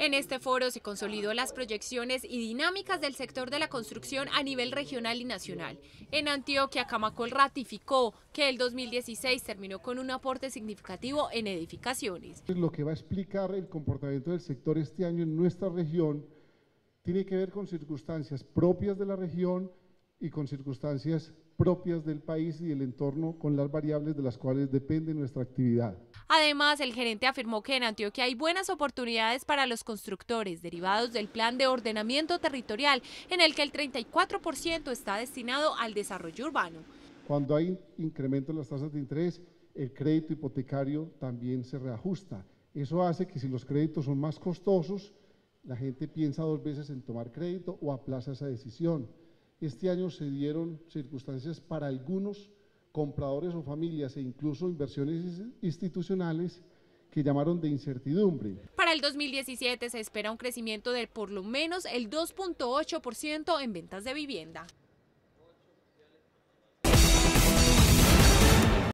En este foro se consolidó las proyecciones y dinámicas del sector de la construcción a nivel regional y nacional. En Antioquia, Camacol ratificó que el 2016 terminó con un aporte significativo en edificaciones. Lo que va a explicar el comportamiento del sector este año en nuestra región tiene que ver con circunstancias propias de la región, y con circunstancias propias del país y del entorno con las variables de las cuales depende nuestra actividad. Además, el gerente afirmó que en Antioquia hay buenas oportunidades para los constructores derivados del plan de ordenamiento territorial en el que el 34% está destinado al desarrollo urbano. Cuando hay incremento en las tasas de interés, el crédito hipotecario también se reajusta. Eso hace que si los créditos son más costosos, la gente piensa dos veces en tomar crédito o aplaza esa decisión. Este año se dieron circunstancias para algunos compradores o familias e incluso inversiones institucionales que llamaron de incertidumbre. Para el 2017 se espera un crecimiento de por lo menos el 2.8% en ventas de vivienda.